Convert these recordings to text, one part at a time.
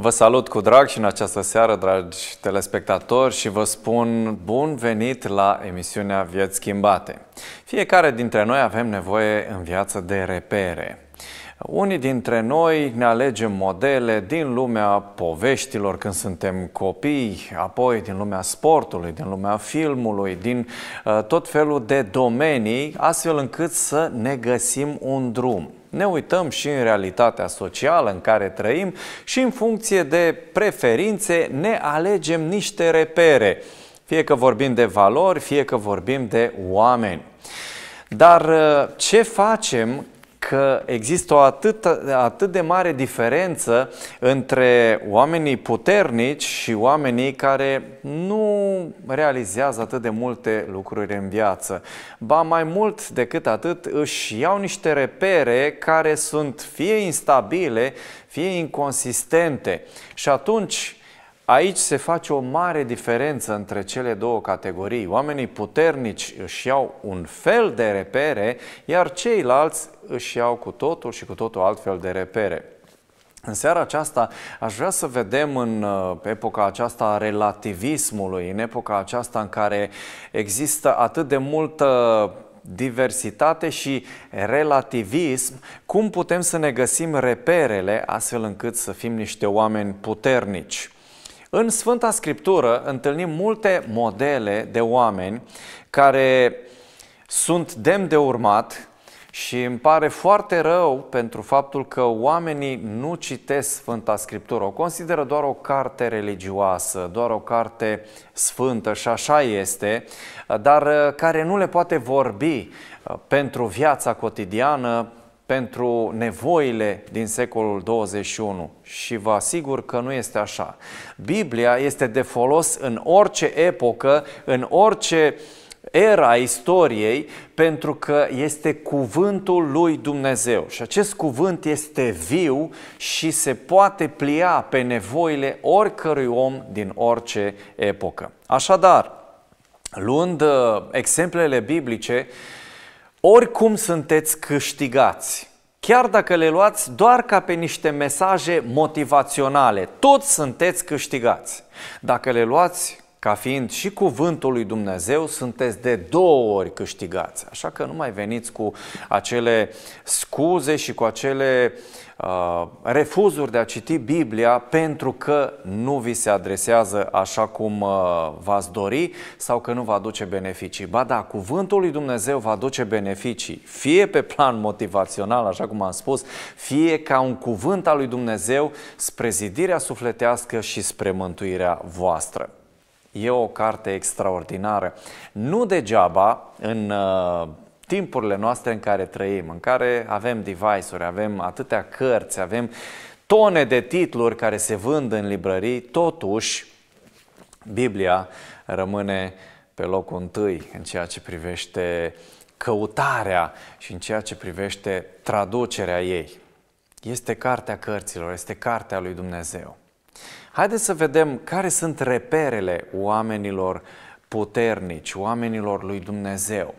Vă salut cu drag și în această seară, dragi telespectatori, și vă spun bun venit la emisiunea Vieți Schimbate. Fiecare dintre noi avem nevoie în viață de repere. Unii dintre noi ne alegem modele din lumea poveștilor când suntem copii, apoi din lumea sportului, din lumea filmului, din uh, tot felul de domenii, astfel încât să ne găsim un drum. Ne uităm și în realitatea socială în care trăim și în funcție de preferințe ne alegem niște repere, fie că vorbim de valori, fie că vorbim de oameni. Dar uh, ce facem că există o atât, atât de mare diferență între oamenii puternici și oamenii care nu realizează atât de multe lucruri în viață. Ba mai mult decât atât își iau niște repere care sunt fie instabile, fie inconsistente. Și atunci Aici se face o mare diferență între cele două categorii. Oamenii puternici își iau un fel de repere, iar ceilalți își iau cu totul și cu totul altfel de repere. În seara aceasta aș vrea să vedem în uh, epoca aceasta a relativismului, în epoca aceasta în care există atât de multă diversitate și relativism, cum putem să ne găsim reperele astfel încât să fim niște oameni puternici. În Sfânta Scriptură întâlnim multe modele de oameni care sunt demn de urmat și îmi pare foarte rău pentru faptul că oamenii nu citesc Sfânta Scriptură. O consideră doar o carte religioasă, doar o carte sfântă și așa este, dar uh, care nu le poate vorbi uh, pentru viața cotidiană, pentru nevoile din secolul 21 și vă asigur că nu este așa. Biblia este de folos în orice epocă, în orice era istoriei, pentru că este cuvântul lui Dumnezeu. Și acest cuvânt este viu și se poate plia pe nevoile oricărui om din orice epocă. Așadar, luând uh, exemplele biblice, uh, oricum sunteți câștigați, chiar dacă le luați doar ca pe niște mesaje motivaționale, tot sunteți câștigați. Dacă le luați ca fiind și cuvântul lui Dumnezeu, sunteți de două ori câștigați. Așa că nu mai veniți cu acele scuze și cu acele uh, Uh, refuzuri de a citi Biblia pentru că nu vi se adresează așa cum uh, v-ați dori sau că nu vă aduce beneficii. Ba da, cuvântul lui Dumnezeu vă aduce beneficii, fie pe plan motivațional, așa cum am spus, fie ca un cuvânt al lui Dumnezeu spre zidirea sufletească și spre mântuirea voastră. E o carte extraordinară. Nu degeaba în uh, timpurile noastre în care trăim, în care avem device-uri, avem atâtea cărți, avem tone de titluri care se vând în librării, totuși Biblia rămâne pe locul întâi în ceea ce privește căutarea și în ceea ce privește traducerea ei. Este cartea cărților, este cartea lui Dumnezeu. Haideți să vedem care sunt reperele oamenilor puternici, oamenilor lui Dumnezeu.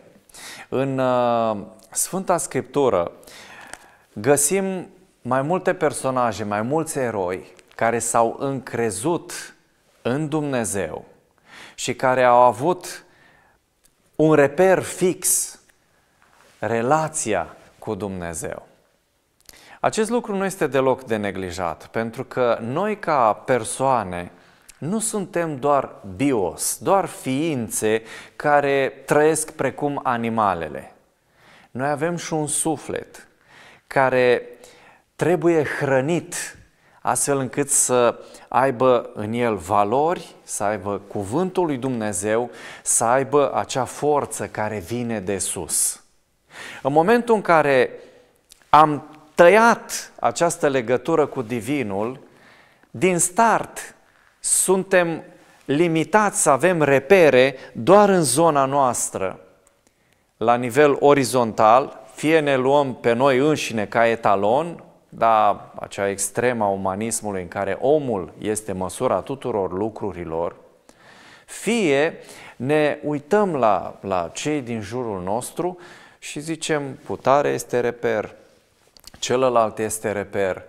În uh, Sfânta Scriptură găsim mai multe personaje, mai mulți eroi care s-au încrezut în Dumnezeu și care au avut un reper fix, relația cu Dumnezeu. Acest lucru nu este deloc de neglijat, pentru că noi ca persoane nu suntem doar bios, doar ființe care trăiesc precum animalele. Noi avem și un suflet care trebuie hrănit astfel încât să aibă în el valori, să aibă cuvântul lui Dumnezeu, să aibă acea forță care vine de sus. În momentul în care am tăiat această legătură cu Divinul, din start suntem limitați să avem repere doar în zona noastră. La nivel orizontal, fie ne luăm pe noi înșine ca etalon, da, acea extremă a umanismului în care omul este măsura tuturor lucrurilor, fie ne uităm la, la cei din jurul nostru și zicem, putare este reper, celălalt este reper,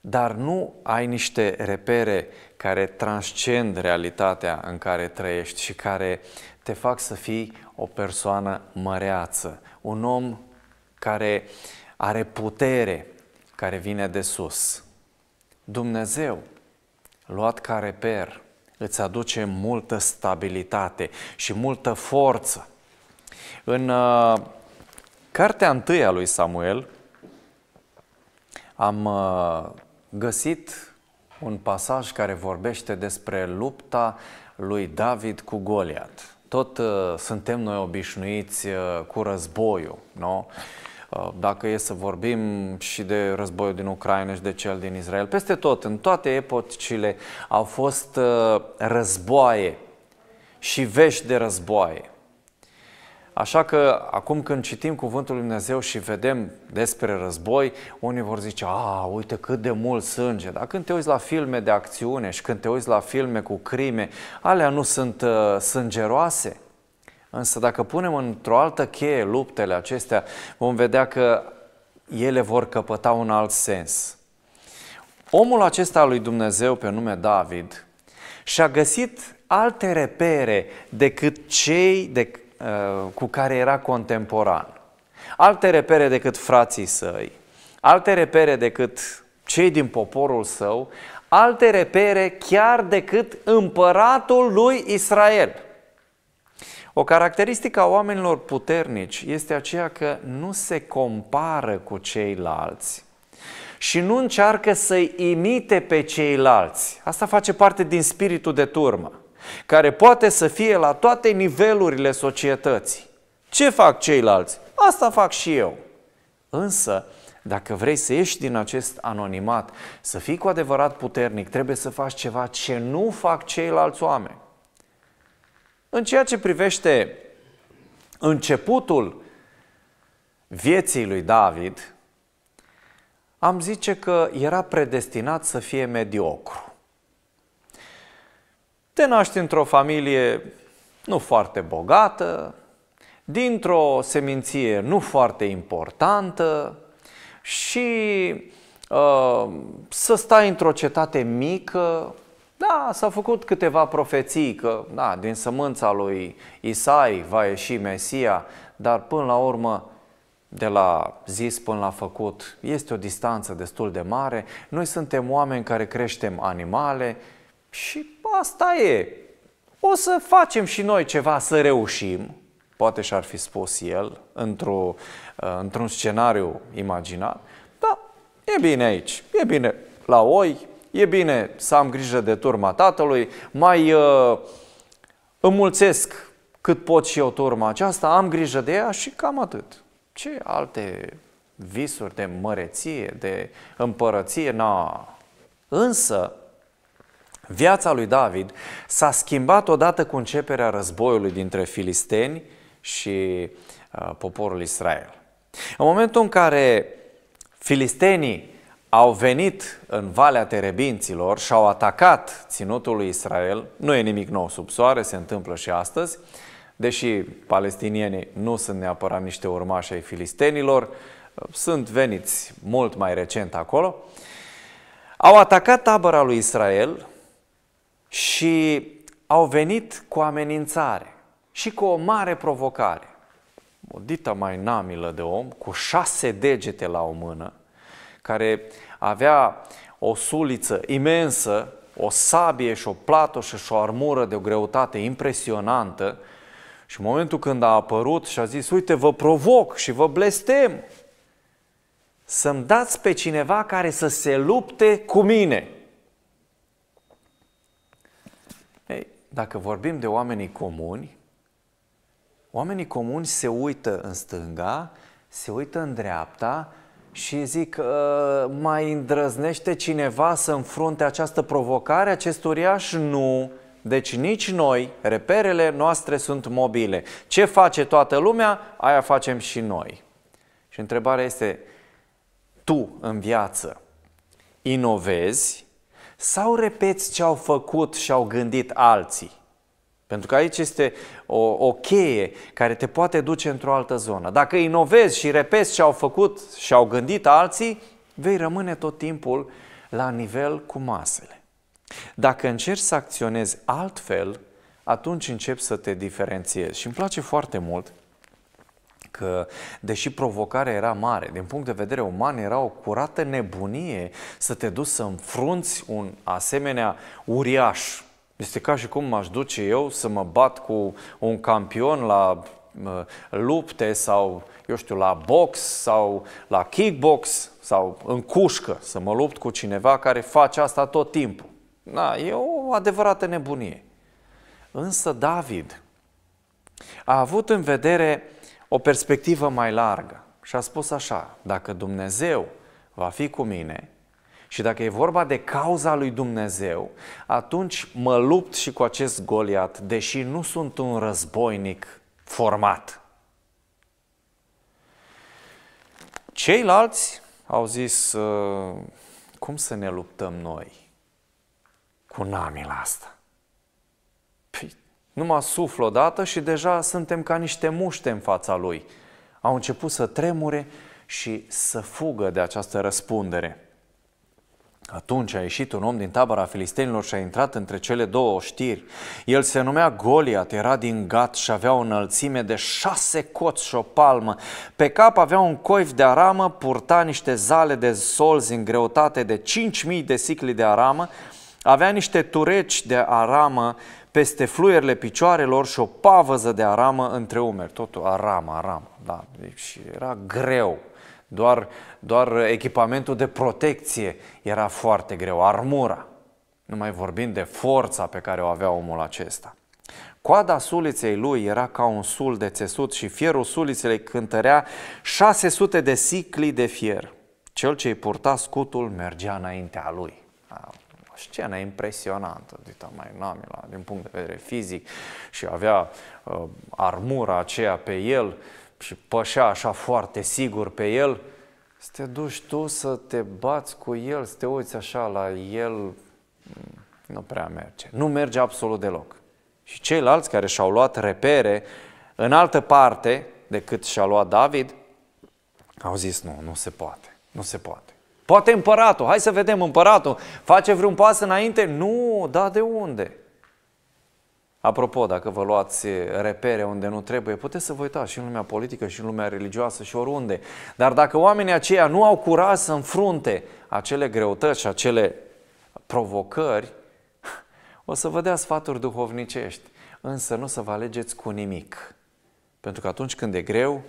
dar nu ai niște repere uh, care transcend realitatea în care trăiești și care te fac să fii o persoană măreață, un om care are putere, care vine de sus. Dumnezeu, luat ca reper, îți aduce multă stabilitate și multă forță. În uh, cartea întâi a lui Samuel am uh, găsit un pasaj care vorbește despre lupta lui David cu Goliat. Tot uh, suntem noi obișnuiți uh, cu războiul, nu? Uh, dacă e să vorbim și de războiul din Ucraina și de cel din Israel, peste tot, în toate epocile au fost uh, războaie și vești de războaie. Așa că acum când citim Cuvântul Lui Dumnezeu și vedem despre război, unii vor zice, a, uite cât de mult sânge. Dar când te uiți la filme de acțiune și când te uiți la filme cu crime, alea nu sunt uh, sângeroase. Însă dacă punem într-o altă cheie luptele acestea, vom vedea că ele vor căpăta un alt sens. Omul acesta lui Dumnezeu, pe nume David, și-a găsit alte repere decât cei de Uh, cu care era contemporan. Alte repere decât frații săi, alte repere decât cei din poporul său, alte repere chiar decât împăratul lui Israel. O caracteristică a oamenilor puternici este aceea că nu se compară cu ceilalți și nu încearcă să-i imite pe ceilalți. Asta face parte din spiritul de turmă care poate să fie la toate nivelurile societății. Ce fac ceilalți? Asta fac și eu. Însă, dacă vrei să ieși din acest anonimat, să fii cu adevărat puternic, trebuie să faci ceva ce nu fac ceilalți oameni. În ceea ce privește începutul vieții lui David, am zice că era predestinat să fie mediocru te naști într-o familie nu foarte bogată, dintr-o seminție nu foarte importantă și uh, să stai într-o cetate mică, da, s-au făcut câteva profeții că da, din sămânța lui Isai va ieși Mesia, dar până la urmă, de la zis până la făcut, este o distanță destul de mare. Noi suntem oameni care creștem animale și asta e. O să facem și noi ceva să reușim, poate și-ar fi spus el într-o, uh, într-un scenariu imaginar, dar e bine aici, e bine la oi, e bine să am grijă de turma tatălui, mai uh, înmulțesc cât pot și eu turma aceasta, am grijă de ea și cam atât. Ce alte visuri de măreție, de împărăție, na. Însă, Viața lui David s-a schimbat odată cu începerea războiului dintre filisteni și uh, poporul Israel. În momentul în care filistenii au venit în Valea Terebinților și au atacat ținutul lui Israel, nu e nimic nou sub soare, se întâmplă și astăzi, deși palestinienii nu sunt neapărat niște urmași ai filistenilor, uh, sunt veniți mult mai recent acolo, au atacat tabăra lui Israel, și au venit cu amenințare și cu o mare provocare. O dită mai namilă de om, cu șase degete la o mână, care avea o suliță imensă, o sabie și o platoșă și o armură de o greutate impresionantă și în momentul când a apărut și a zis, uite, vă provoc și vă blestem să-mi dați pe cineva care să se lupte cu mine – dacă vorbim de oamenii comuni, oamenii comuni se uită în stânga, se uită în dreapta și zic, ă, mai îndrăznește cineva să înfrunte această provocare, acest uriaș? Nu. Deci nici noi, reperele noastre sunt mobile. Ce face toată lumea, aia facem și noi. Și întrebarea este, tu în viață inovezi sau repeți ce au făcut și au gândit alții? Pentru că aici este o, o cheie care te poate duce într-o altă zonă. Dacă inovezi și repezi ce au făcut și au gândit alții, vei rămâne tot timpul la nivel cu masele. Dacă încerci să acționezi altfel, atunci începi să te diferențiezi. Și îmi place foarte mult că, deși provocarea era mare, din punct de vedere uman era o curată nebunie să te duci să înfrunți un asemenea uriaș. Este ca și cum m-aș duce eu să mă bat cu un campion la lupte sau, eu știu, la box sau la kickbox sau în cușcă, să mă lupt cu cineva care face asta tot timpul. Da, e o adevărată nebunie. Însă David a avut în vedere o perspectivă mai largă și a spus așa, dacă Dumnezeu va fi cu mine și dacă e vorba de cauza lui Dumnezeu, atunci mă lupt și cu acest Goliat, deși nu sunt un războinic format. Ceilalți au zis, uh, cum să ne luptăm noi cu namila asta? Păi, numai suflă odată și deja suntem ca niște muște în fața lui. Au început să tremure și să fugă de această răspundere. Atunci a ieșit un om din tabăra filistenilor și a intrat între cele două știri. El se numea Goliat, era din Gat și avea o înălțime de șase coți și o palmă. Pe cap avea un coif de aramă, purta niște zale de solzi în greutate de 5.000 de sicli de aramă, avea niște tureci de aramă peste fluierele picioarelor și o pavăză de aramă între umeri. Totul aramă, aramă, da. Deci era greu. Doar, doar echipamentul de protecție era foarte greu, armura. Nu mai vorbim de forța pe care o avea omul acesta. Coada suliței lui era ca un sul de țesut și fierul sulițelei cântărea 600 de sicli de fier. Cel ce îi purta scutul mergea înaintea lui o scenă impresionantă, Dita la, din punct de vedere fizic și avea uh, armura aceea pe el și pășea așa foarte sigur pe el, să te duci tu să te bați cu el, să te uiți așa la el, mm, nu prea merge. Nu merge absolut deloc. Și ceilalți care și-au luat repere în altă parte decât și-a luat David, au zis nu, nu se poate, nu se poate. Poate împăratul, hai să vedem, împăratul face vreun pas înainte? Nu, da de unde? Apropo, dacă vă luați repere unde nu trebuie, puteți să vă uitați și în lumea politică, și în lumea religioasă, și oriunde. Dar dacă oamenii aceia nu au curaj să înfrunte acele greutăți și acele provocări, o să vă dea sfaturi duhovnicești, însă nu să vă alegeți cu nimic. Pentru că atunci când e greu,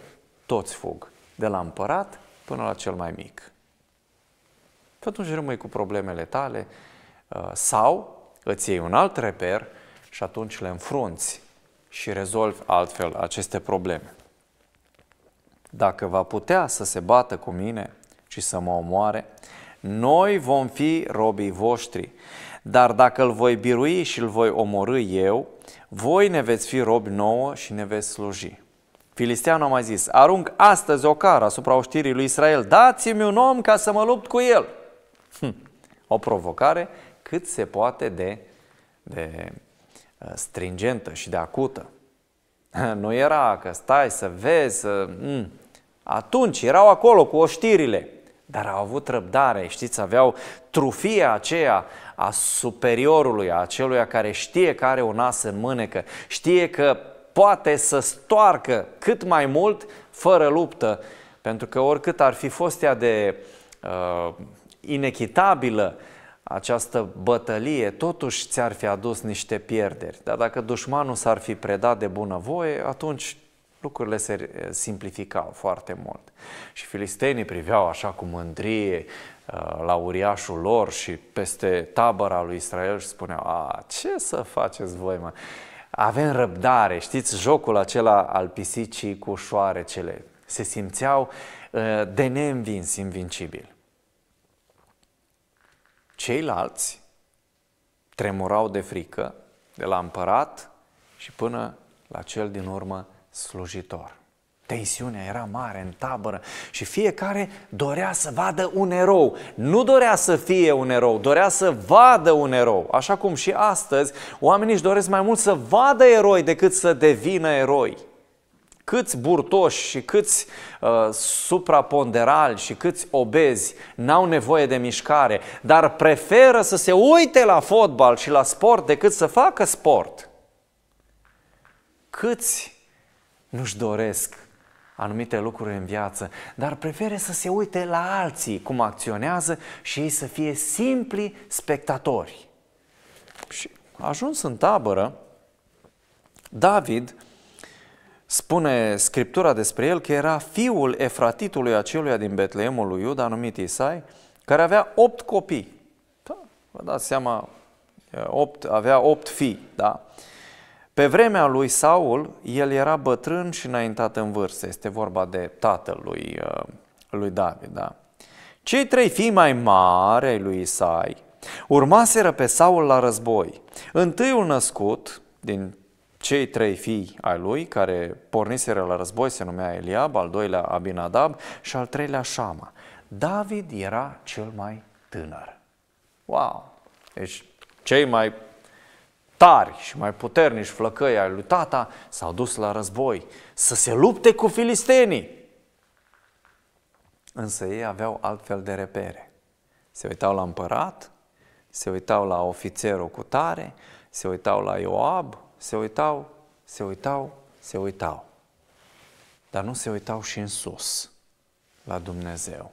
toți fug, de la împărat până la cel mai mic. Și atunci rămâi cu problemele tale uh, sau îți iei un alt reper și atunci le înfrunți și rezolvi altfel aceste probleme. Dacă va putea să se bată cu mine și să mă omoare, noi vom fi robii voștri. Dar dacă îl voi birui și îl voi omorâ eu, voi ne veți fi robi nouă și ne veți sluji. Filisteanul a mai zis, arunc astăzi o cară asupra oștirii lui Israel, dați-mi un om ca să mă lupt cu el. Hm. O provocare cât se poate de, de uh, stringentă și de acută. Nu era că stai să vezi, să... Mm. Atunci erau acolo cu oștirile, dar au avut răbdare, știți, aveau trufia aceea a superiorului, a celui care știe că are un as în mânecă, știe că poate să stoarcă cât mai mult fără luptă, pentru că oricât ar fi fost ea de uh, inechitabilă această bătălie, totuși ți-ar fi adus niște pierderi. Dar dacă dușmanul s-ar fi predat de bunăvoie, atunci lucrurile se simplificau foarte mult. Și filistenii priveau așa cu mândrie uh, la uriașul lor și peste tabăra lui Israel și spuneau, a, ce să faceți voi, mă? Avem răbdare, știți, jocul acela al pisicii cu șoarecele. Se simțeau uh, de neînvins, invincibili. Ceilalți tremurau de frică, de la împărat și până la cel din urmă slujitor. Tensiunea era mare în tabără și fiecare dorea să vadă un erou. Nu dorea să fie un erou, dorea să vadă un erou. Așa cum și astăzi, oamenii își doresc mai mult să vadă eroi decât să devină eroi. Câți burtoși și câți uh, supraponderali și câți obezi n-au nevoie de mișcare, dar preferă să se uite la fotbal și la sport decât să facă sport. Câți nu-și doresc anumite lucruri în viață, dar preferă să se uite la alții cum acționează și ei să fie simpli spectatori. Și ajuns în tabără, David Spune Scriptura despre el că era fiul efratitului aceluia din Betleemul lui Iuda, numit Isai, care avea opt copii. Da, vă dați seama, opt, avea opt fii, da? Pe vremea lui Saul, el era bătrân și înaintat în vârstă. Este vorba de tatăl lui, lui David, da? Cei trei fii mai mari ai lui Isai urmaseră pe Saul la război. Întâiul născut din cei trei fii ai lui care porniseră la război se numea Eliab, al doilea Abinadab și al treilea Shama. David era cel mai tânăr. Wow! Deci cei mai tari și mai puternici flăcăi ai lui tata s-au dus la război să se lupte cu filistenii. Însă ei aveau altfel de repere. Se uitau la împărat, se uitau la ofițerul cu tare, se uitau la Ioab, se uitau, se uitau, se uitau. Dar nu se uitau și în sus, la Dumnezeu.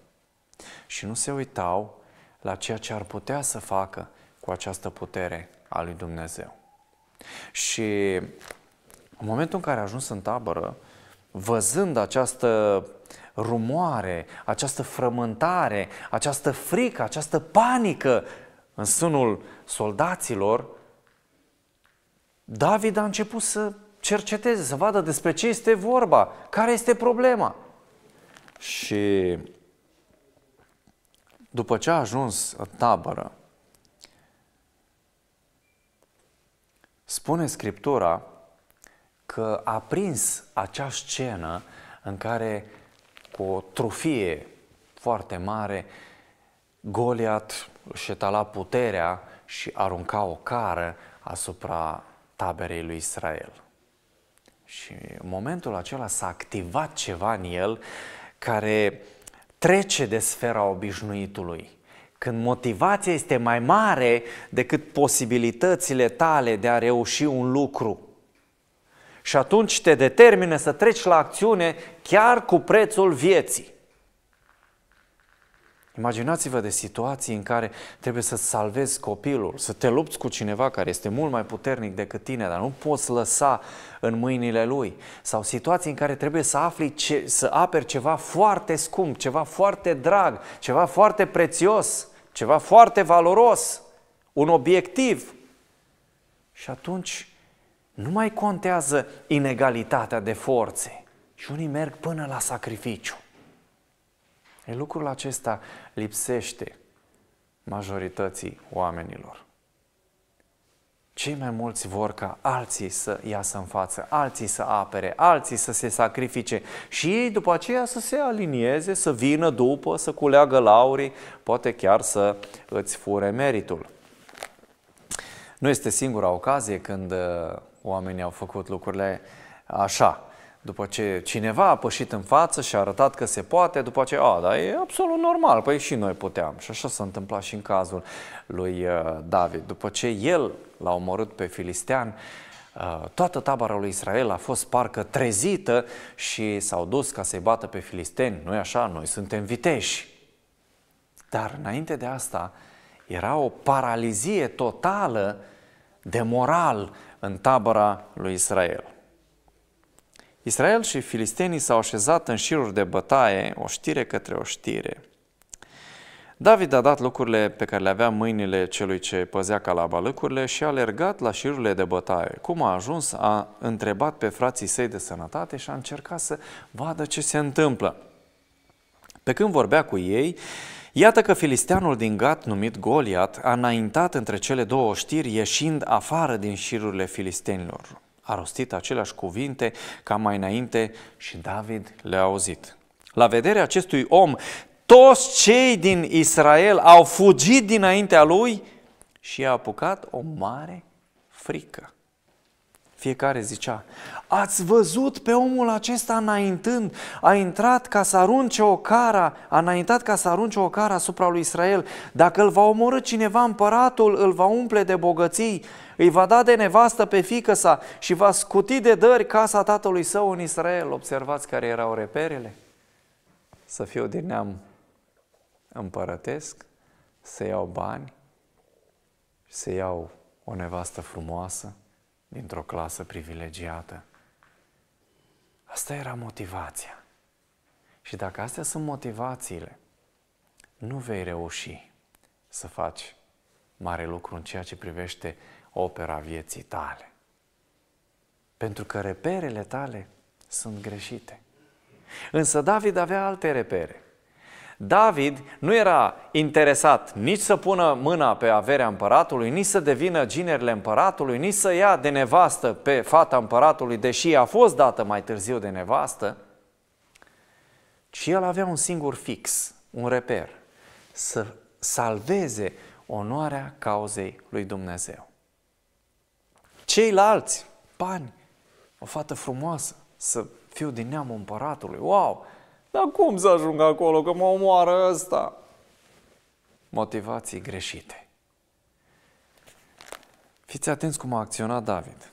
Și nu se uitau la ceea ce ar putea să facă cu această putere a lui Dumnezeu. Și în momentul în care a ajuns în tabără, văzând această rumoare, această frământare, această frică, această panică în sânul soldaților, David a început să cerceteze, să vadă despre ce este vorba, care este problema. Și după ce a ajuns în tabără, spune Scriptura că a prins acea scenă în care cu o trofie foarte mare, Goliat își etala puterea și arunca o cară asupra taberei lui Israel. Și în momentul acela s-a activat ceva în el care trece de sfera obișnuitului. Când motivația este mai mare decât posibilitățile tale de a reuși un lucru. Și atunci te determină să treci la acțiune chiar cu prețul vieții. Imaginați-vă de situații în care trebuie să salvezi copilul, să te lupți cu cineva care este mult mai puternic decât tine, dar nu poți lăsa în mâinile lui. Sau situații în care trebuie să afli, ce, să aperi ceva foarte scump, ceva foarte drag, ceva foarte prețios, ceva foarte valoros, un obiectiv. Și atunci nu mai contează inegalitatea de forțe. Și unii merg până la sacrificiu. E lucrul acesta lipsește majorității oamenilor. Cei mai mulți vor ca alții să iasă în față, alții să apere, alții să se sacrifice și ei după aceea să se alinieze, să vină după, să culeagă laurii, poate chiar să îți fure meritul. Nu este singura ocazie când uh, oamenii au făcut lucrurile așa. După ce cineva a pășit în față și a arătat că se poate, după ce, a, dar e absolut normal, păi și noi puteam. Și așa s-a întâmplat și în cazul lui uh, David. După ce el l-a omorât pe filistean, uh, toată tabara lui Israel a fost parcă trezită și s-au dus ca să-i bată pe filisteni. Nu Nu-i așa, noi suntem viteși. Dar înainte de asta era o paralizie totală de moral în tabăra lui Israel. Israel și filistenii s-au așezat în șiruri de bătaie, o știre către o știre. David a dat lucrurile pe care le avea mâinile celui ce păzea calaba lucrurile și a alergat la șirurile de bătaie. Cum a ajuns, a întrebat pe frații săi de sănătate și a încercat să vadă ce se întâmplă. Pe când vorbea cu ei, iată că filisteanul din Gat, numit Goliat, a înaintat între cele două știri, ieșind afară din șirurile filistenilor a rostit aceleași cuvinte ca mai înainte și David le-a auzit. La vederea acestui om, toți cei din Israel au fugit dinaintea lui și i-a apucat o mare frică. Fiecare zicea, ați văzut pe omul acesta înaintând, a intrat ca să arunce o cara, a înaintat ca să arunce o cara asupra lui Israel. Dacă îl va omorâ cineva împăratul, îl va umple de bogății, îi va da de nevastă pe fică sa și va scuti de dări casa tatălui său în Israel. Observați care erau reperele? Să fiu din neam împărătesc, să iau bani, să iau o nevastă frumoasă, dintr-o clasă privilegiată. Asta era motivația. Și dacă astea sunt motivațiile, nu vei reuși să faci mare lucru în ceea ce privește opera vieții tale. Pentru că reperele tale sunt greșite. Însă David avea alte repere. David nu era interesat nici să pună mâna pe averea împăratului, nici să devină ginerile împăratului, nici să ia de nevastă pe fata împăratului, deși a fost dată mai târziu de nevastă, ci el avea un singur fix, un reper, să salveze onoarea cauzei lui Dumnezeu. Ceilalți, bani, o fată frumoasă, să fiu din neamul împăratului, wow, dar cum să ajung acolo, că mă omoară ăsta? Motivații greșite. Fiți atenți cum a acționat David.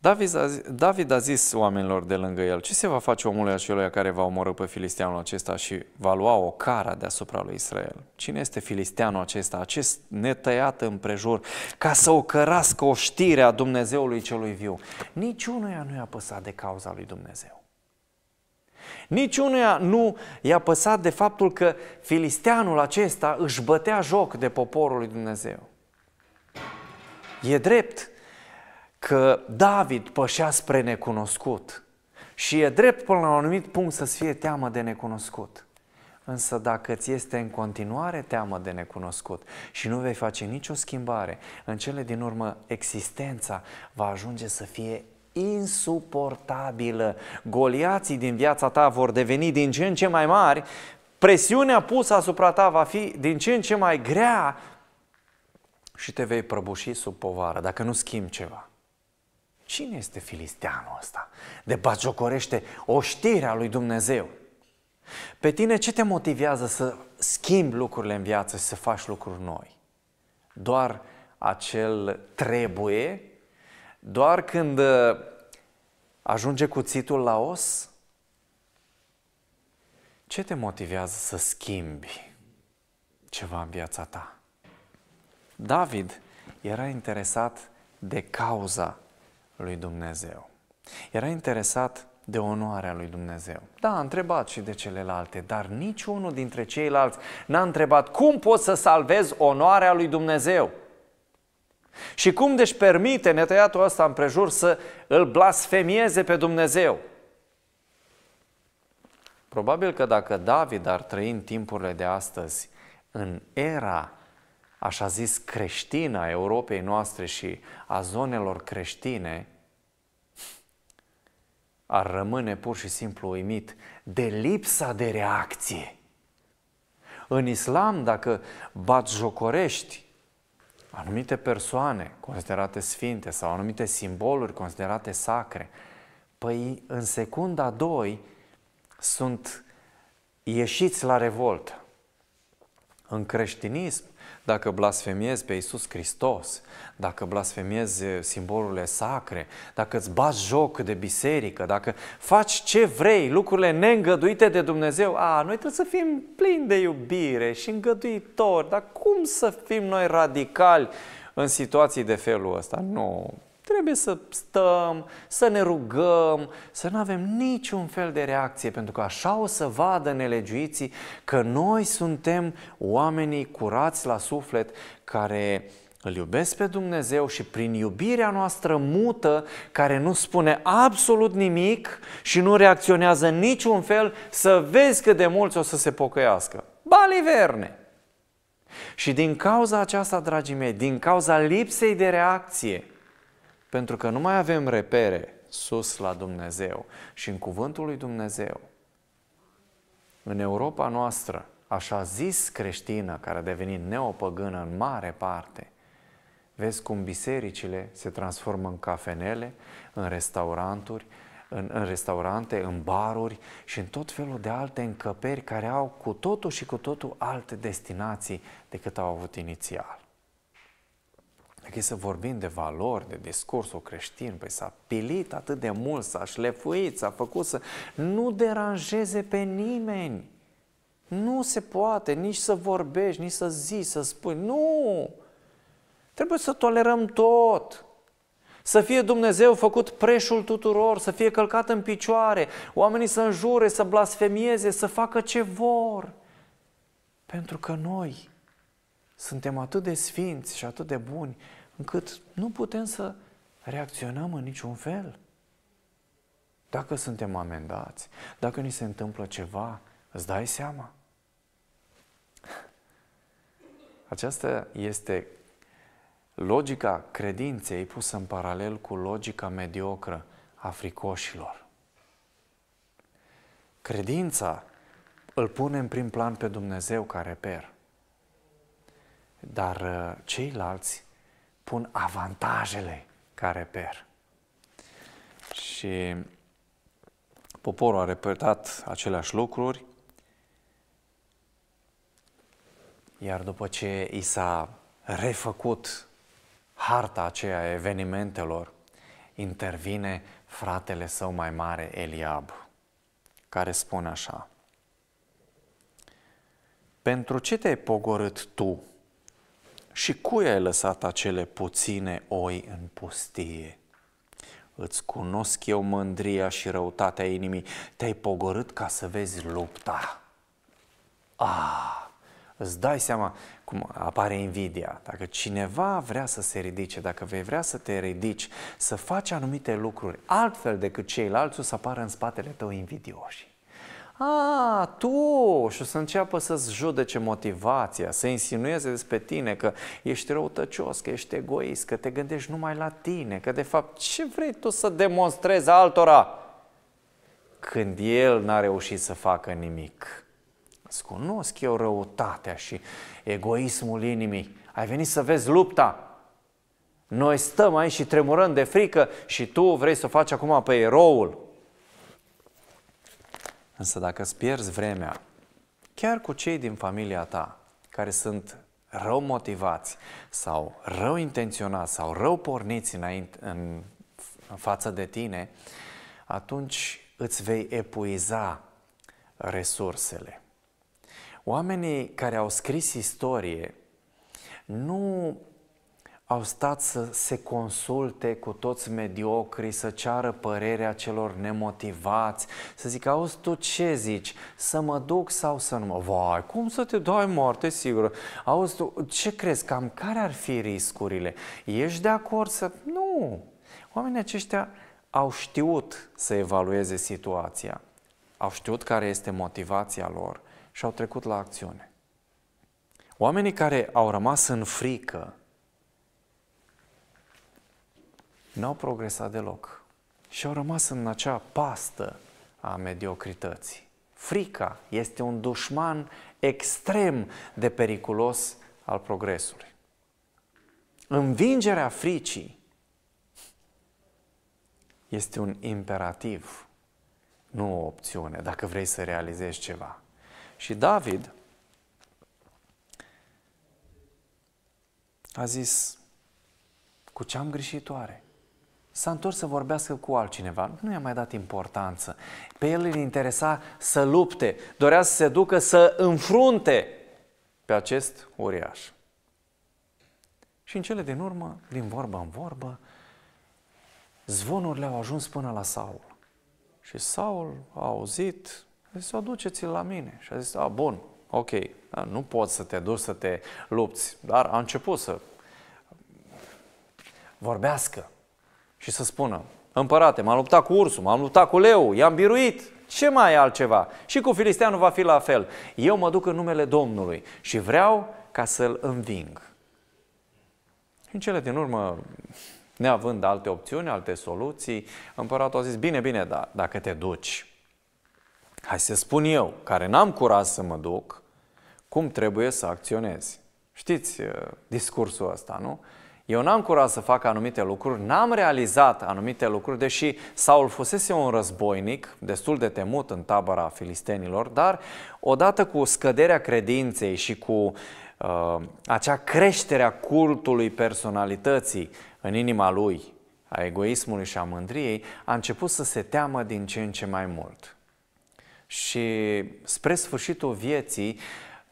David a, zis, David a zis oamenilor de lângă el, ce se va face omului acelui care va omorâ pe filisteanul acesta și va lua o cara deasupra lui Israel? Cine este filisteanul acesta, acest netăiat împrejur, ca să o cărască o știre a Dumnezeului celui viu? Niciunuia nu i-a păsat de cauza lui Dumnezeu. Niciunea nu i-a păsat de faptul că filisteanul acesta își bătea joc de poporul lui Dumnezeu. E drept că David pășea spre necunoscut și e drept până la un anumit punct să-ți fie teamă de necunoscut. Însă dacă ți este în continuare teamă de necunoscut și nu vei face nicio schimbare, în cele din urmă existența va ajunge să fie insuportabilă. Goliații din viața ta vor deveni din ce în ce mai mari, presiunea pusă asupra ta va fi din ce în ce mai grea și te vei prăbuși sub povară dacă nu schimbi ceva. Cine este filisteanul ăsta de bagiocorește oștirea lui Dumnezeu? Pe tine ce te motivează să schimbi lucrurile în viață și să faci lucruri noi? Doar acel trebuie doar când uh, ajunge cuțitul la os, ce te motivează să schimbi ceva în viața ta? David era interesat de cauza lui Dumnezeu. Era interesat de onoarea lui Dumnezeu. Da, a întrebat și de celelalte, dar niciunul dintre ceilalți n-a întrebat cum poți să salvezi onoarea lui Dumnezeu. Și cum deci permite netăiatul ăsta împrejur să îl blasfemieze pe Dumnezeu? Probabil că dacă David ar trăi în timpurile de astăzi, în era, așa zis, creștină a Europei noastre și a zonelor creștine, ar rămâne pur și simplu uimit de lipsa de reacție. În islam, dacă bat jocorești anumite persoane considerate sfinte sau anumite simboluri considerate sacre, păi în secunda a doi sunt ieșiți la revoltă. În creștinism, dacă blasfemiezi pe Iisus Hristos, dacă blasfemiezi eh, simbolurile sacre, dacă îți bați joc de biserică, dacă faci ce vrei, lucrurile neîngăduite de Dumnezeu, a, noi trebuie să fim plini de iubire și îngăduitori, dar cum să fim noi radicali în situații de felul ăsta? Nu, Trebuie să stăm, să ne rugăm, să nu avem niciun fel de reacție, pentru că așa o să vadă nelegiuiții că noi suntem oamenii curați la suflet care îl iubesc pe Dumnezeu și prin iubirea noastră mută, care nu spune absolut nimic și nu reacționează niciun fel, să vezi cât de mulți o să se pocăiască. Baliverne! Și din cauza aceasta, dragii mei, din cauza lipsei de reacție, pentru că nu mai avem repere sus la Dumnezeu și în cuvântul lui Dumnezeu. În Europa noastră, așa zis creștină, care a devenit neopăgână în mare parte, vezi cum bisericile se transformă în cafenele, în restauranturi, în, în restaurante, în baruri și în tot felul de alte încăperi care au cu totul și cu totul alte destinații decât au avut inițial. Dacă e să vorbim de valori, de discursul creștin, păi s-a pilit atât de mult, s-a șlefuit, s-a făcut să nu deranjeze pe nimeni. Nu se poate nici să vorbești, nici să zici, să spui. Nu! Trebuie să tolerăm tot. Să fie Dumnezeu făcut preșul tuturor, să fie călcat în picioare, oamenii să înjure, să blasfemieze, să facă ce vor. Pentru că noi suntem atât de sfinți și atât de buni încât nu putem să reacționăm în niciun fel. Dacă suntem amendați, dacă ni se întâmplă ceva, îți dai seama? Aceasta este logica credinței pusă în paralel cu logica mediocră a fricoșilor. Credința îl pune în prim plan pe Dumnezeu ca reper, dar uh, ceilalți pun avantajele care per. Și poporul a repetat aceleași lucruri, iar după ce i s-a refăcut harta aceea evenimentelor, intervine fratele său mai mare, Eliab, care spune așa, Pentru ce te-ai pogorât tu și cui ai lăsat acele puține oi în pustie? Îți cunosc eu mândria și răutatea inimii. Te-ai pogorât ca să vezi lupta. Ah, îți dai seama cum apare invidia. Dacă cineva vrea să se ridice, dacă vei vrea să te ridici, să faci anumite lucruri altfel decât ceilalți, o să apară în spatele tău invidioși a, ah, tu, și o să înceapă să-ți judece motivația, să insinueze despre tine că ești răutăcios, că ești egoist, că te gândești numai la tine, că de fapt ce vrei tu să demonstrezi altora când el n-a reușit să facă nimic. Îți cunosc eu răutatea și egoismul inimii. Ai venit să vezi lupta, noi stăm aici și tremurăm de frică și tu vrei să faci acum pe eroul. Însă dacă îți pierzi vremea, chiar cu cei din familia ta, care sunt rău motivați sau rău intenționați sau rău porniți înainte, în, în față de tine, atunci îți vei epuiza resursele. Oamenii care au scris istorie nu au stat să se consulte cu toți mediocri, să ceară părerea celor nemotivați, să zic, auzi tu ce zici, să mă duc sau să nu mă... Vai, cum să te dai moarte, sigur. Auzi tu, ce crezi, cam care ar fi riscurile? Ești de acord să... Nu! Oamenii aceștia au știut să evalueze situația, au știut care este motivația lor și au trecut la acțiune. Oamenii care au rămas în frică, n-au progresat deloc și au rămas în acea pastă a mediocrității. Frica este un dușman extrem de periculos al progresului. Învingerea fricii este un imperativ, nu o opțiune, dacă vrei să realizezi ceva. Și David a zis, cu ce am greșit oare? s-a întors să vorbească cu altcineva. Nu i-a mai dat importanță. Pe el îl interesa să lupte, dorea să se ducă să înfrunte pe acest uriaș. Și în cele din urmă, din vorbă în vorbă, zvonurile au ajuns până la Saul. Și Saul a auzit, a zis, aduceți-l la mine. Și a zis, a, bun, ok, da, nu poți să te duci să te lupți, dar a început să vorbească, și să spună, împărate, m-am luptat cu ursul, m-am luptat cu leu, i-am biruit, ce mai e altceva? Și cu filisteanul va fi la fel. Eu mă duc în numele Domnului și vreau ca să-l înving. În cele din urmă, neavând alte opțiuni, alte soluții, împăratul a zis, bine, bine, da, dacă te duci, hai să spun eu, care n-am curaj să mă duc, cum trebuie să acționezi. Știți eh, discursul ăsta, nu? Eu n-am curat să fac anumite lucruri, n-am realizat anumite lucruri, deși Saul fusese un războinic destul de temut în tabăra filistenilor, dar odată cu scăderea credinței și cu uh, acea creștere a cultului personalității în inima lui, a egoismului și a mândriei, a început să se teamă din ce în ce mai mult. Și spre sfârșitul vieții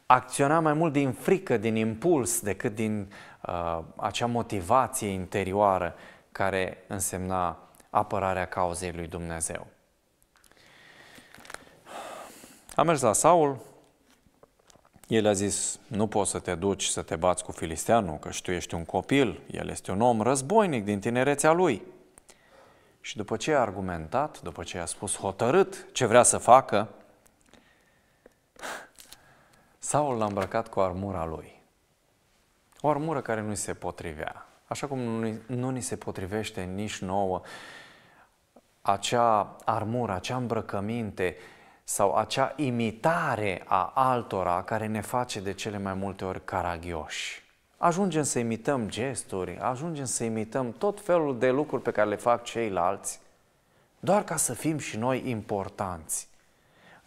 acționa mai mult din frică, din impuls, decât din Uh, acea motivație interioară care însemna apărarea cauzei lui Dumnezeu. A mers la Saul, el a zis, nu poți să te duci să te bați cu filisteanul, că și tu ești un copil, el este un om războinic din tinerețea lui. Și după ce a argumentat, după ce a spus hotărât ce vrea să facă, Saul l-a îmbrăcat cu armura lui o armură care nu se potrivea. Așa cum nu, nu ni se potrivește nici nouă acea armură, acea îmbrăcăminte sau acea imitare a altora care ne face de cele mai multe ori caragioși. Ajungem să imităm gesturi, ajungem să imităm tot felul de lucruri pe care le fac ceilalți, doar ca să fim și noi importanți.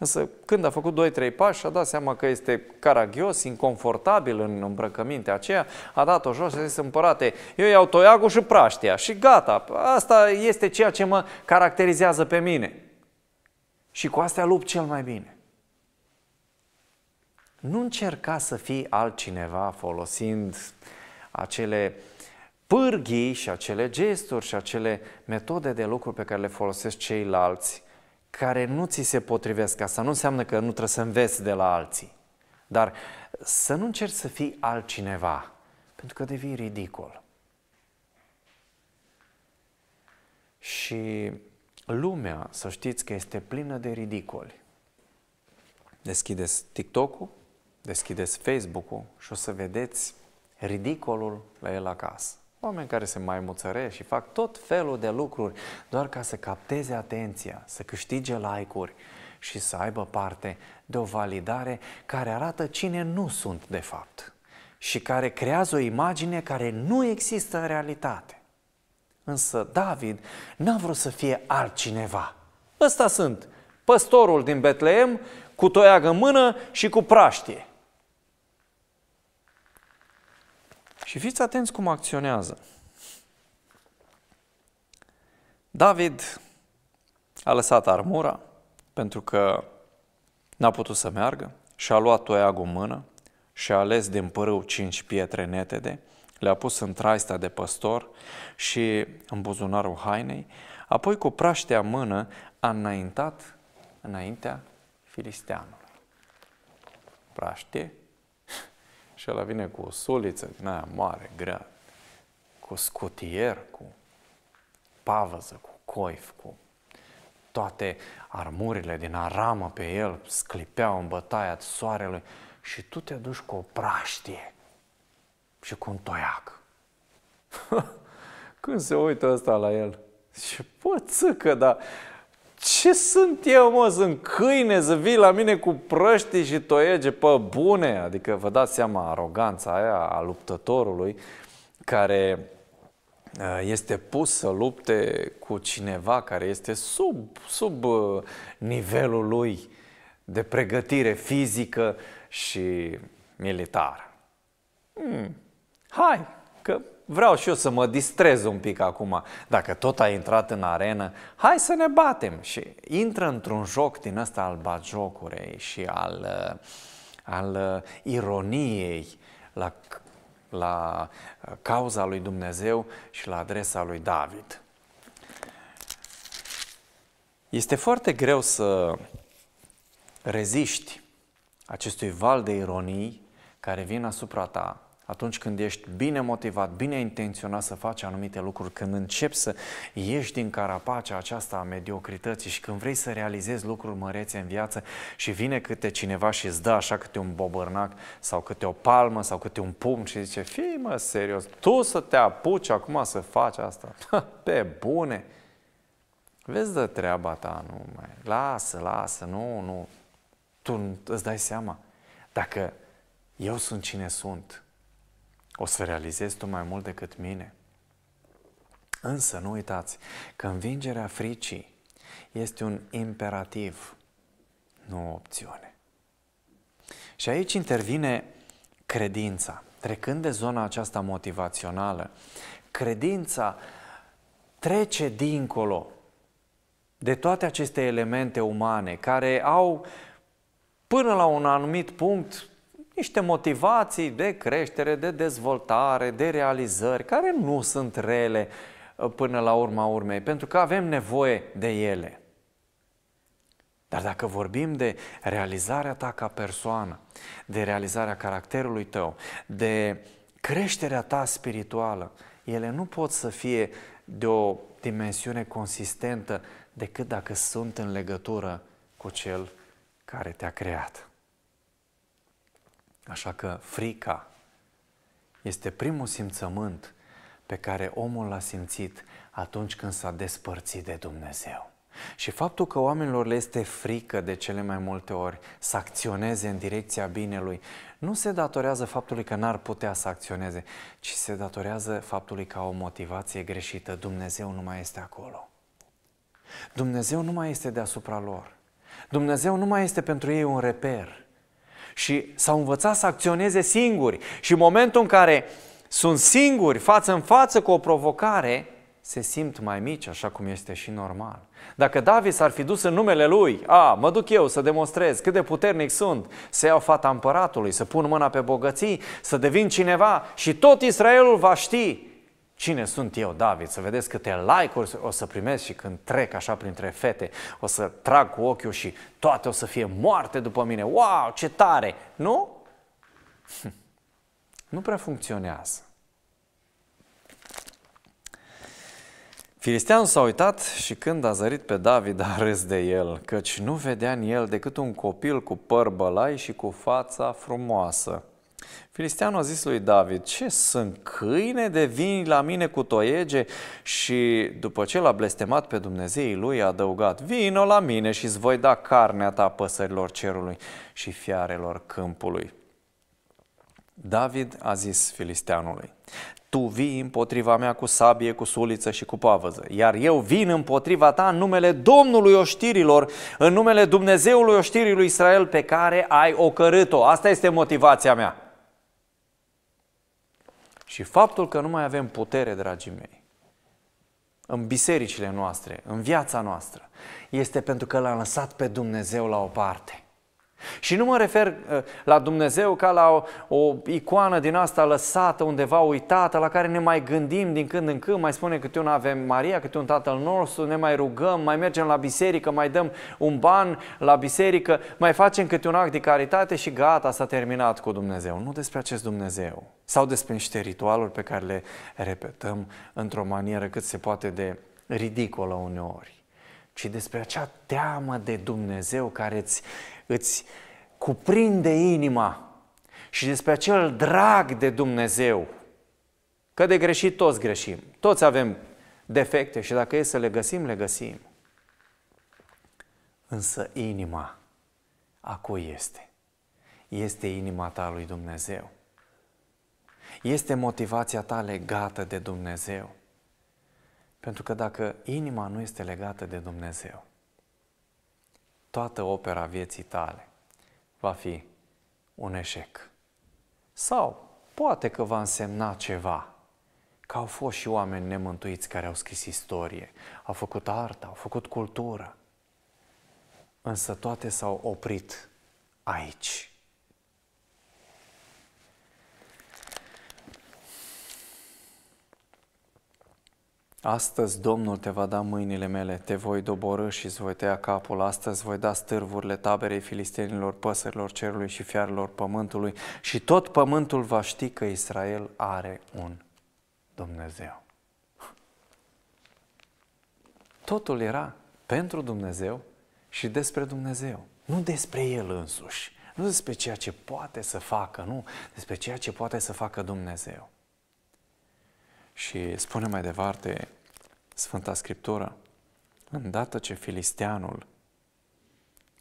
Însă când a făcut 2-3 pași, a dat seama că este caragios, inconfortabil în îmbrăcămintea aceea, a dat-o jos și a zis împărate, eu iau toiagul și praștia și gata, asta este ceea ce mă caracterizează pe mine. Și cu astea lupt cel mai bine. Nu încerca să fii altcineva folosind acele pârghii și acele gesturi și acele metode de lucru pe care le folosesc ceilalți care nu ți se potrivesc. Asta nu înseamnă că nu trebuie să înveți de la alții. Dar să nu încerci să fii altcineva, pentru că devii ridicol. Și lumea, să știți că este plină de ridicoli. Deschideți TikTok-ul, deschideți Facebook-ul și o să vedeți ridicolul la el acasă. Oameni care se mai muțăre și fac tot felul de lucruri doar ca să capteze atenția, să câștige like-uri și să aibă parte de o validare care arată cine nu sunt de fapt și care creează o imagine care nu există în realitate. Însă David n-a vrut să fie altcineva. Ăsta sunt, păstorul din Betleem, cu toiagă în mână și cu praștie. Și fiți atenți cum acționează. David a lăsat armura pentru că n-a putut să meargă și a luat toiagul în mână și a ales din părâu cinci pietre netede, le-a pus în traista de păstor și în buzunarul hainei, apoi cu praștea mână a înaintat înaintea filisteanului. Praște, și ăla vine cu o suliță din aia mare, grea, cu scutier, cu pavăză, cu coif, cu toate armurile din aramă pe el sclipeau în bătaia soarelui și tu te duci cu o praștie și cu un toiac. Când se uită ăsta la el, și poți că, dar ce sunt eu, mă? Sunt câine să vii la mine cu prăști și toiege pe bune. Adică vă dați seama aroganța aia a luptătorului care uh, este pus să lupte cu cineva care este sub, sub uh, nivelul lui de pregătire fizică și militară. Hmm. Hai, că vreau și eu să mă distrez un pic acum. Dacă tot ai intrat în arenă, hai să ne batem. Și intră într-un joc din ăsta al bagiocurei și al, uh, al uh, ironiei la, la uh, cauza lui Dumnezeu și la adresa lui David. Este foarte greu să reziști acestui val de ironii care vin asupra ta atunci când ești bine motivat, bine intenționat să faci anumite lucruri, când începi să ieși din carapacea aceasta a mediocrității și când vrei să realizezi lucruri mărețe în viață și vine câte cineva și îți dă așa câte un bobărnac sau câte o palmă sau câte un pumn și zice, fii mă serios, tu să te apuci acum să faci asta, pe bune, vezi de treaba ta, nu mai, lasă, lasă, nu, nu, tu îți dai seama, dacă eu sunt cine sunt, o să realizezi tu mai mult decât mine. Însă nu uitați că învingerea fricii este un imperativ, nu o opțiune. Și aici intervine credința. Trecând de zona aceasta motivațională, credința trece dincolo de toate aceste elemente umane care au până la un anumit punct niște motivații de creștere, de dezvoltare, de realizări, care nu sunt rele uh, până la urma urmei, pentru că avem nevoie de ele. Dar dacă vorbim de realizarea ta ca persoană, de realizarea caracterului tău, de creșterea ta spirituală, ele nu pot să fie de o dimensiune consistentă decât dacă sunt în legătură cu cel care te-a creat. Așa că frica este primul simțământ pe care omul l-a simțit atunci când s-a despărțit de Dumnezeu. Și faptul că oamenilor le este frică de cele mai multe ori să acționeze în direcția binelui, nu se datorează faptului că n-ar putea să acționeze, ci se datorează faptului că au o motivație greșită. Dumnezeu nu mai este acolo. Dumnezeu nu mai este deasupra lor. Dumnezeu nu mai este pentru ei un reper și s-au învățat să acționeze singuri. Și în momentul în care sunt singuri, față în față cu o provocare, se simt mai mici, așa cum este și normal. Dacă David s-ar fi dus în numele lui, a, mă duc eu să demonstrez cât de puternic sunt, să iau fata împăratului, să pun mâna pe bogății, să devin cineva și tot Israelul va ști Cine sunt eu, David? Să vedeți câte like-uri o să primesc și când trec așa printre fete, o să trag cu ochiul și toate o să fie moarte după mine. Wow, ce tare! Nu? Hm. Nu prea funcționează. Filisteanul s-a uitat și când a zărit pe David a râs de el, căci nu vedea în el decât un copil cu păr bălai și cu fața frumoasă. Filisteanul a zis lui David, ce sunt câine de vin la mine cu toiege? Și după ce l-a blestemat pe Dumnezeii lui, a adăugat, vino la mine și îți voi da carnea ta păsărilor cerului și fiarelor câmpului. David a zis filisteanului, tu vii împotriva mea cu sabie, cu suliță și cu pavăză, iar eu vin împotriva ta în numele Domnului oștirilor, în numele Dumnezeului oștirii lui Israel pe care ai ocărât-o. Asta este motivația mea. Și faptul că nu mai avem putere, dragii mei, în bisericile noastre, în viața noastră, este pentru că l am lăsat pe Dumnezeu la o parte. Și nu mă refer uh, la Dumnezeu ca la o, o icoană din asta lăsată undeva uitată, la care ne mai gândim din când în când, mai spune câte un avem Maria, câte un Tatăl nostru, ne mai rugăm, mai mergem la biserică, mai dăm un ban la biserică, mai facem câte un act de caritate și gata, s-a terminat cu Dumnezeu. Nu despre acest Dumnezeu. Sau despre niște ritualuri pe care le repetăm într-o manieră cât se poate de ridicolă uneori ci despre acea teamă de Dumnezeu care îți îți cuprinde inima și despre acel drag de Dumnezeu. Că de greșit toți greșim, toți avem defecte și dacă e să le găsim, le găsim. Însă inima a cui este? Este inima ta lui Dumnezeu. Este motivația ta legată de Dumnezeu. Pentru că dacă inima nu este legată de Dumnezeu, toată opera vieții tale va fi un eșec. Sau poate că va însemna ceva, că au fost și oameni nemântuiți care au scris istorie, au făcut artă, au făcut cultură, însă toate s-au oprit aici. Astăzi Domnul te va da mâinile mele, te voi doborâ și îți voi tăia capul. Astăzi voi da stârvurile taberei filistenilor, păsărilor cerului și fiarelor pământului și tot pământul va ști că Israel are un Dumnezeu. Totul era pentru Dumnezeu și despre Dumnezeu, nu despre El însuși, nu despre ceea ce poate să facă, nu, despre ceea ce poate să facă Dumnezeu. Și spune mai departe Sfânta Scriptură, îndată ce filisteanul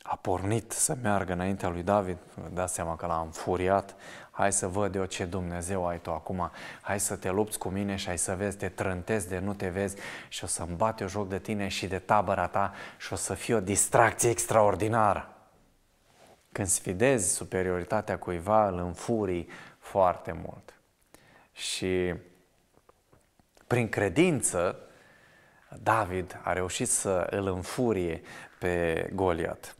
a pornit să meargă înaintea lui David, Da, dați seama că l-a înfuriat, hai să văd eu ce Dumnezeu ai tu acum, hai să te lupți cu mine și hai să vezi, te trântezi de nu te vezi și o să-mi bat eu joc de tine și de tabăra ta și o să fie o distracție extraordinară. Când sfidezi superioritatea cuiva, îl înfurii foarte mult. Și prin credință, David a reușit să îl înfurie pe Goliat.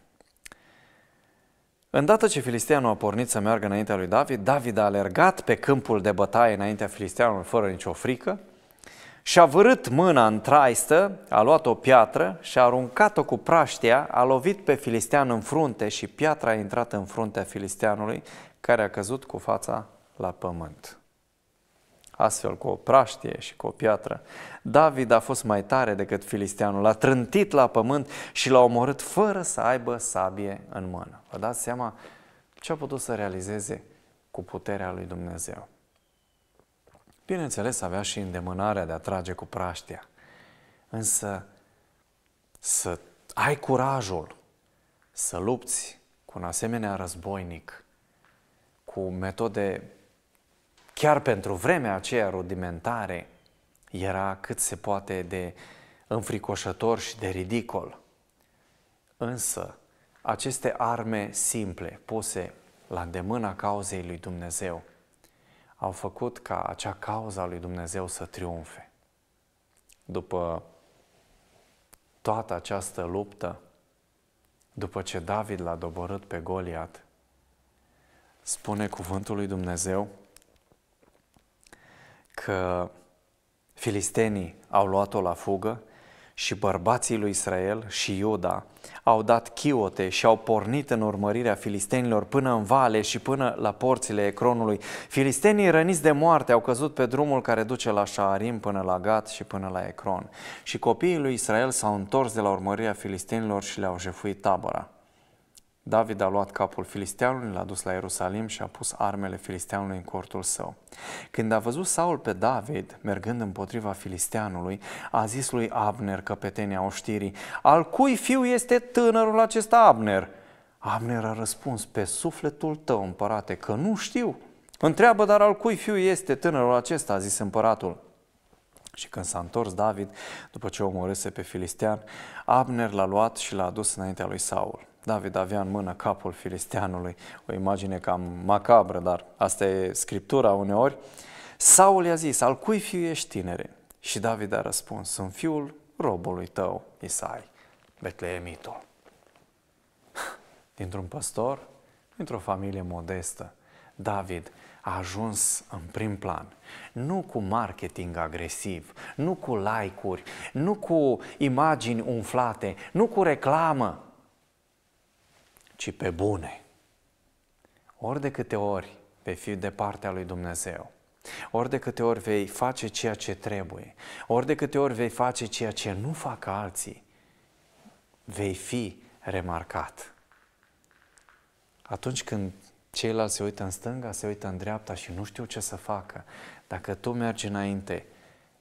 Îndată ce filisteanul a pornit să meargă înaintea lui David, David a alergat pe câmpul de bătaie înaintea filisteanului fără nicio frică și a vărât mâna în traistă, a luat o piatră și a aruncat-o cu praștia, a lovit pe filistean în frunte și piatra a intrat în fruntea filisteanului care a căzut cu fața la pământ astfel cu o praștie și cu o piatră. David a fost mai tare decât filisteanul, l-a trântit la pământ și l-a omorât fără să aibă sabie în mână. Vă dați seama ce a putut să realizeze cu puterea lui Dumnezeu. Bineînțeles, avea și îndemânarea de a trage cu praștia, însă să ai curajul să lupți cu un asemenea războinic, cu metode chiar pentru vremea aceea rudimentare, era cât se poate de înfricoșător și de ridicol. Însă, aceste arme simple puse la îndemâna cauzei lui Dumnezeu au făcut ca acea cauza lui Dumnezeu să triumfe. După toată această luptă, după ce David l-a doborât pe Goliat, spune cuvântul lui Dumnezeu că filistenii au luat-o la fugă și bărbații lui Israel și Iuda au dat chiote și au pornit în urmărirea filistenilor până în vale și până la porțile Ecronului. Filistenii răniți de moarte au căzut pe drumul care duce la Șaarim până la Gat și până la Ecron. Și copiii lui Israel s-au întors de la urmărirea filistenilor și le-au jefuit tabăra. David a luat capul filisteanului, l-a dus la Ierusalim și a pus armele filisteanului în cortul său. Când a văzut Saul pe David, mergând împotriva filisteanului, a zis lui Abner, căpetenia oștirii, Al cui fiu este tânărul acesta Abner?" Abner a răspuns, pe sufletul tău, împărate, că nu știu. Întreabă, dar al cui fiu este tânărul acesta, a zis împăratul. Și când s-a întors David, după ce omorâse pe filistean, Abner l-a luat și l-a adus înaintea lui Saul. David avea în mână capul filisteanului, o imagine cam macabră, dar asta e scriptura uneori. Saul i-a zis, al cui fiu ești tinere? Și David a răspuns, sunt fiul robului tău, Isai, Betleemitul. Dintr-un păstor, dintr-o familie modestă, David a ajuns în prim plan. Nu cu marketing agresiv, nu cu like-uri, nu cu imagini umflate, nu cu reclamă, ci pe bune. Ori de câte ori vei fi de partea lui Dumnezeu, ori de câte ori vei face ceea ce trebuie, ori de câte ori vei face ceea ce nu fac alții, vei fi remarcat. Atunci când ceilalți se uită în stânga, se uită în dreapta și nu știu ce să facă, dacă tu mergi înainte,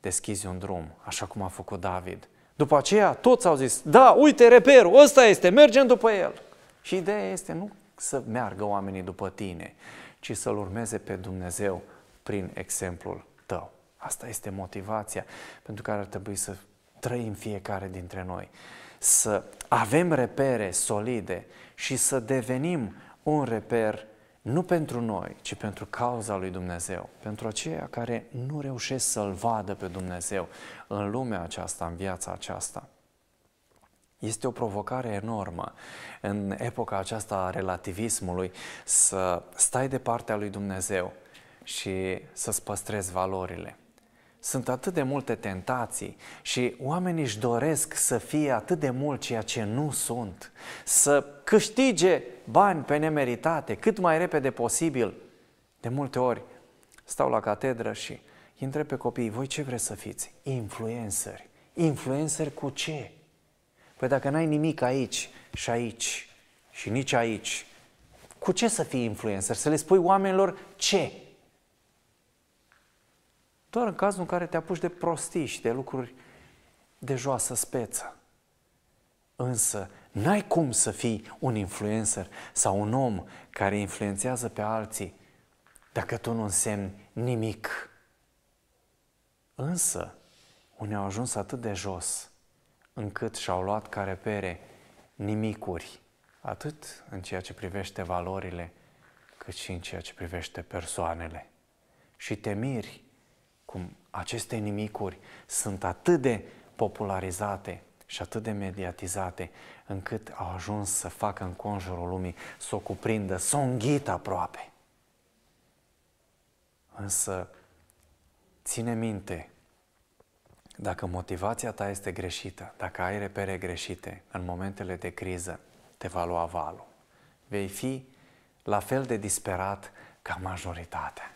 deschizi un drum, așa cum a făcut David. După aceea, toți au zis, da, uite reperul, ăsta este, mergem după el. Și ideea este nu să meargă oamenii după tine, ci să-L urmeze pe Dumnezeu prin exemplul tău. Asta este motivația pentru care ar trebui să trăim fiecare dintre noi. Să avem repere solide și să devenim un reper nu pentru noi, ci pentru cauza lui Dumnezeu, pentru aceia care nu reușesc să-L vadă pe Dumnezeu în lumea aceasta, în viața aceasta. Este o provocare enormă în epoca aceasta a relativismului să stai de partea lui Dumnezeu și să-ți păstrezi valorile. Sunt atât de multe tentații și oamenii își doresc să fie atât de mult ceea ce nu sunt, să câștige bani pe nemeritate cât mai repede posibil. De multe ori stau la catedră și întreb pe copii, voi ce vreți să fiți? Influenceri. Influencer cu ce? Păi dacă n-ai nimic aici și aici și nici aici, cu ce să fii influencer? Să le spui oamenilor ce? Doar în cazul în care te apuci de prostii și de lucruri de joasă speță. Însă, n-ai cum să fii un influencer sau un om care influențează pe alții dacă tu nu însemni nimic. Însă, unii au ajuns atât de jos încât și-au luat ca repere nimicuri, atât în ceea ce privește valorile, cât și în ceea ce privește persoanele. Și temiri cum aceste nimicuri sunt atât de popularizate și atât de mediatizate, încât au ajuns să facă în conjurul lumii, să o cuprindă, să o înghită aproape. Însă, ține minte dacă motivația ta este greșită, dacă ai repere greșite în momentele de criză, te va lua valul. Vei fi la fel de disperat ca majoritatea.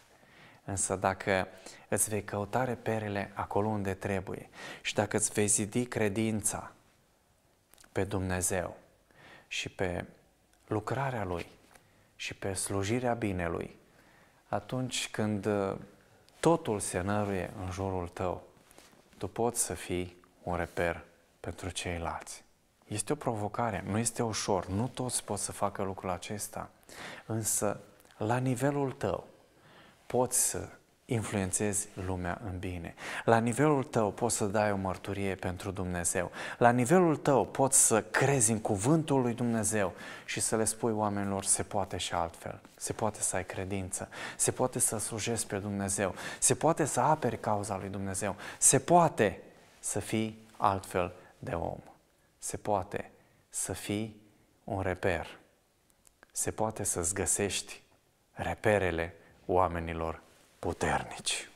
Însă dacă îți vei căuta reperele acolo unde trebuie și dacă îți vei zidi credința pe Dumnezeu și pe lucrarea Lui și pe slujirea binelui, atunci când uh, totul se năruie în jurul tău, tu poți să fii un reper pentru ceilalți. Este o provocare, nu este ușor, nu toți pot să facă lucrul acesta, însă la nivelul tău poți să influențezi lumea în bine. La nivelul tău poți să dai o mărturie pentru Dumnezeu. La nivelul tău poți să crezi în cuvântul lui Dumnezeu și să le spui oamenilor se poate și altfel. Se poate să ai credință, se poate să slujești pe Dumnezeu, se poate să aperi cauza lui Dumnezeu, se poate să fii altfel de om. Se poate să fii un reper. Se poate să-ți găsești reperele oamenilor puternici.